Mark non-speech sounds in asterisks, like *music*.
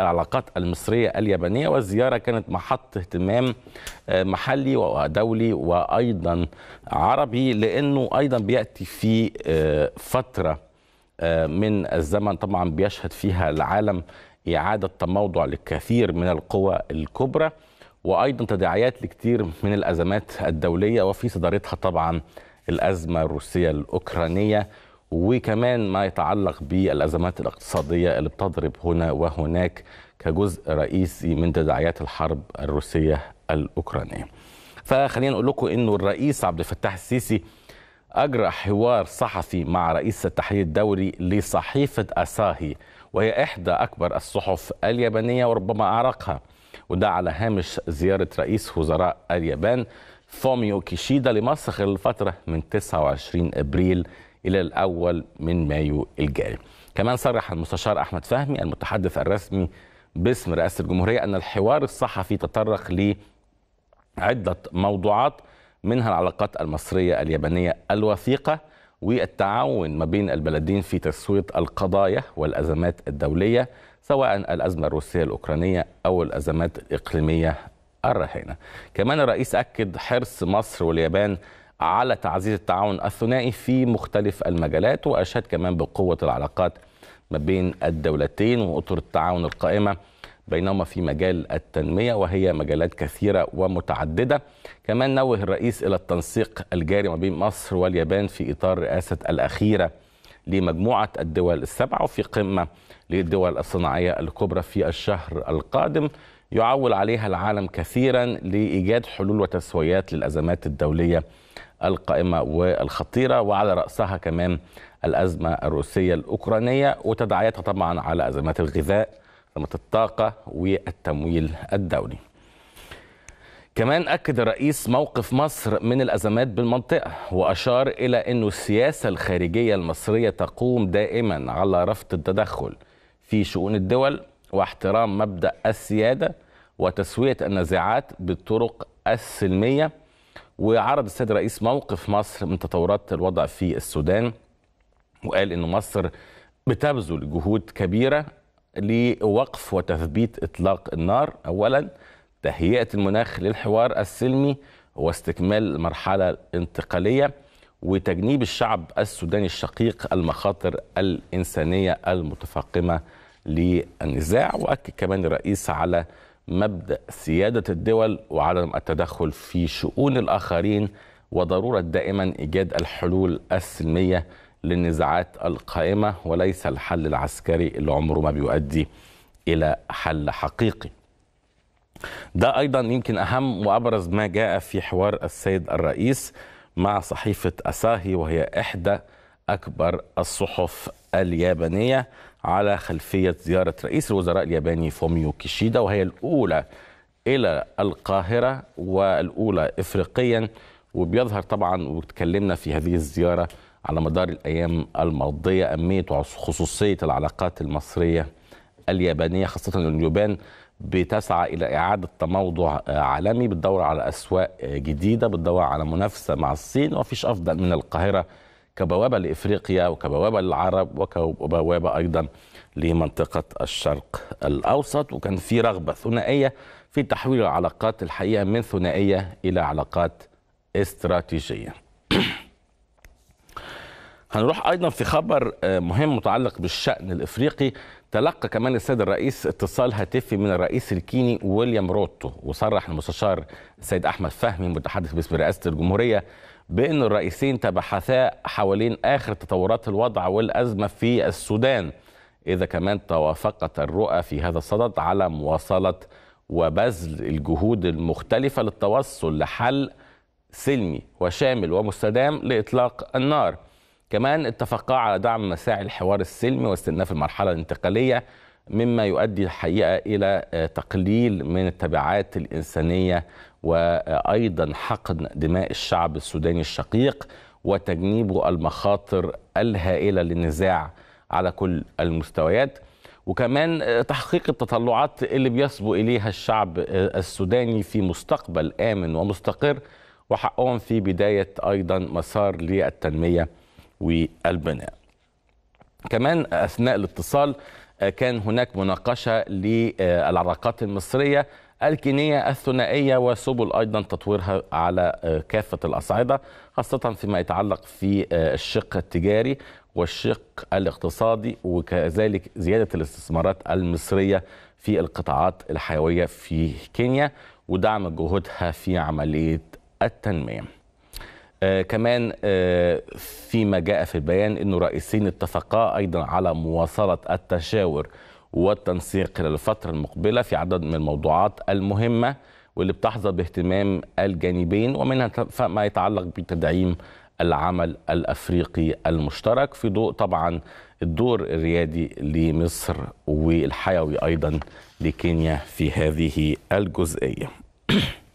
العلاقات المصرية اليابانية والزيارة كانت محط اهتمام آه، محلي ودولي وأيضا عربي لأنه أيضا بيأتي في آه، فترة آه، من الزمن طبعا بيشهد فيها العالم إعادة تموضع لكثير من القوى الكبرى وأيضا تداعيات لكثير من الأزمات الدولية وفي صدارتها طبعا الأزمة الروسية الأوكرانية وكمان ما يتعلق بالازمات الاقتصاديه اللي بتضرب هنا وهناك كجزء رئيسي من تداعيات الحرب الروسيه الاوكرانيه. فخلينا نقول لكم انه الرئيس عبد الفتاح السيسي اجرى حوار صحفي مع رئيس التحرير الدولي لصحيفه اساهي وهي احدى اكبر الصحف اليابانيه وربما اعرقها وده على هامش زياره رئيس وزراء اليابان فوميو كيشيدا لمصر خلال الفتره من 29 ابريل إلى الأول من مايو الجاري كمان صرح المستشار أحمد فهمي المتحدث الرسمي باسم رئاسة الجمهورية أن الحوار الصحفي تطرق لعدة موضوعات منها العلاقات المصرية اليابانية الوثيقة والتعاون ما بين البلدين في تسوية القضايا والأزمات الدولية سواء الأزمة الروسية الأوكرانية أو الأزمات الإقليمية الراهنة كمان الرئيس أكد حرص مصر واليابان على تعزيز التعاون الثنائي في مختلف المجالات وأشاد كمان بقوة العلاقات ما بين الدولتين وأطر التعاون القائمة بينهما في مجال التنمية وهي مجالات كثيرة ومتعددة كمان نوه الرئيس إلى التنسيق الجاري ما بين مصر واليابان في إطار رئاسة الأخيرة لمجموعة الدول السبعة وفي قمة للدول الصناعية الكبرى في الشهر القادم يعول عليها العالم كثيرا لإيجاد حلول وتسويات للأزمات الدولية القائمة والخطيرة وعلى رأسها كمان الأزمة الروسية الأوكرانية وتداعياتها طبعا على أزمات الغذاء أزمة الطاقة والتمويل الدولي كمان أكد الرئيس موقف مصر من الأزمات بالمنطقة وأشار إلى أن السياسة الخارجية المصرية تقوم دائما على رفض التدخل في شؤون الدول واحترام مبدأ السيادة وتسوية النزاعات بالطرق السلمية وعرض السيد الرئيس موقف مصر من تطورات الوضع في السودان وقال ان مصر بتبذل جهود كبيره لوقف وتثبيت اطلاق النار اولا تهيئه المناخ للحوار السلمي واستكمال المرحله الانتقاليه وتجنيب الشعب السوداني الشقيق المخاطر الانسانيه المتفاقمه للنزاع واكد كمان الرئيس على مبدا سياده الدول وعدم التدخل في شؤون الاخرين وضروره دائما ايجاد الحلول السلميه للنزاعات القائمه وليس الحل العسكري اللي عمره ما بيؤدي الى حل حقيقي. ده ايضا يمكن اهم وابرز ما جاء في حوار السيد الرئيس مع صحيفه اساهي وهي احدى اكبر الصحف اليابانيه على خلفية زيارة رئيس الوزراء الياباني فوميو كيشيدا وهي الأولى إلى القاهرة والأولى إفريقيا وبيظهر طبعا وتكلمنا في هذه الزيارة على مدار الأيام الماضية أهمية وخصوصية العلاقات المصرية اليابانية خاصة أن اليابان بتسعى إلى إعادة تموضع عالمي بتدور على أسواق جديدة بتدور على منافسة مع الصين ومفيش أفضل من القاهرة كبوابة لإفريقيا وكبوابة للعرب وكبوابة أيضا لمنطقة الشرق الأوسط وكان في رغبة ثنائية في تحويل العلاقات الحقيقة من ثنائية إلى علاقات استراتيجية *clears throat* هنروح أيضا في خبر آه، مهم متعلق بالشأن الإفريقي تلقى كمان السيد الرئيس اتصال هاتفي من الرئيس الكيني ويليام روتو وصرح المستشار السيد أحمد فهمي المتحدث باسم رئاسة الجمهورية بأن الرئيسين تبحثا حوالين آخر تطورات الوضع والأزمة في السودان إذا كمان توافقت الرؤى في هذا الصدد على مواصلة وبذل الجهود المختلفة للتوصل لحل سلمي وشامل ومستدام لإطلاق النار كمان اتفقا على دعم مساعي الحوار السلمي واستئناف المرحلة الانتقالية مما يؤدي الحقيقه الى آه، تقليل من التبعات الانسانيه وايضا حقن دماء الشعب السوداني الشقيق وتجنيبه المخاطر الهائله للنزاع على كل المستويات وكمان آه، تحقيق التطلعات اللي بيصبو اليها الشعب آه، السوداني في مستقبل امن ومستقر وحقهم في بدايه ايضا مسار للتنميه والبناء. كمان اثناء الاتصال كان هناك مناقشة للعلاقات المصرية الكينية الثنائية وسبل أيضا تطويرها على كافة الأصعدة خاصة فيما يتعلق في الشق التجاري والشق الاقتصادي وكذلك زيادة الاستثمارات المصرية في القطاعات الحيوية في كينيا ودعم جهودها في عملية التنمية آه كمان آه فيما جاء في البيان أن رئيسين اتفقا أيضا على مواصلة التشاور والتنسيق خلال الفترة المقبلة في عدد من الموضوعات المهمة واللي بتحظى باهتمام الجانبين ومنها ما يتعلق بتدعيم العمل الافريقي المشترك في ضوء طبعا الدور الريادي لمصر والحيوي ايضا لكينيا في هذه الجزئيه *clears throat*